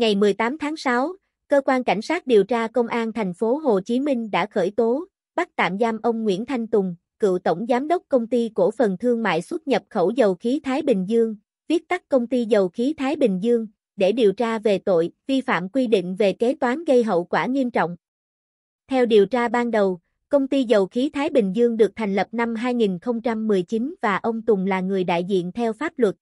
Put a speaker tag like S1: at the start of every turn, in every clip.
S1: Ngày 18 tháng 6, cơ quan cảnh sát điều tra công an thành phố Hồ Chí Minh đã khởi tố, bắt tạm giam ông Nguyễn Thanh Tùng, cựu tổng giám đốc công ty cổ phần thương mại xuất nhập khẩu dầu khí Thái Bình Dương, viết tắt công ty dầu khí Thái Bình Dương, để điều tra về tội vi phạm quy định về kế toán gây hậu quả nghiêm trọng. Theo điều tra ban đầu, công ty dầu khí Thái Bình Dương được thành lập năm 2019 và ông Tùng là người đại diện theo pháp luật.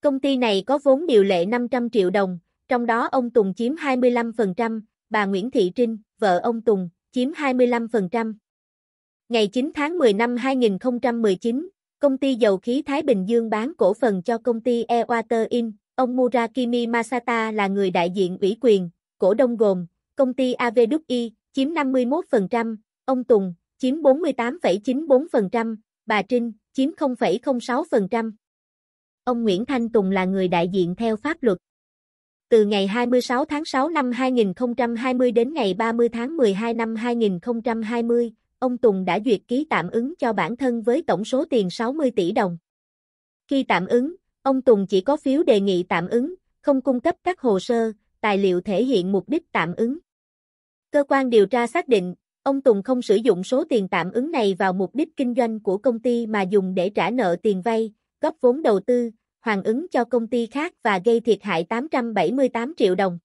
S1: Công ty này có vốn điều lệ 500 triệu đồng, trong đó ông Tùng chiếm 25%, bà Nguyễn Thị Trinh, vợ ông Tùng, chiếm 25%. Ngày 9 tháng 10 năm 2019, công ty dầu khí Thái Bình Dương bán cổ phần cho công ty e In, ông Murakimi Masata là người đại diện ủy quyền, cổ đông gồm công ty AVWI chiếm 51%, ông Tùng chiếm 48,94%, bà Trinh chiếm 0,06%. Ông Nguyễn Thanh Tùng là người đại diện theo pháp luật từ ngày 26 tháng 6 năm 2020 đến ngày 30 tháng 12 năm 2020, ông Tùng đã duyệt ký tạm ứng cho bản thân với tổng số tiền 60 tỷ đồng. Khi tạm ứng, ông Tùng chỉ có phiếu đề nghị tạm ứng, không cung cấp các hồ sơ, tài liệu thể hiện mục đích tạm ứng. Cơ quan điều tra xác định, ông Tùng không sử dụng số tiền tạm ứng này vào mục đích kinh doanh của công ty mà dùng để trả nợ tiền vay, góp vốn đầu tư, Hoàn ứng cho công ty khác và gây thiệt hại 878 triệu đồng.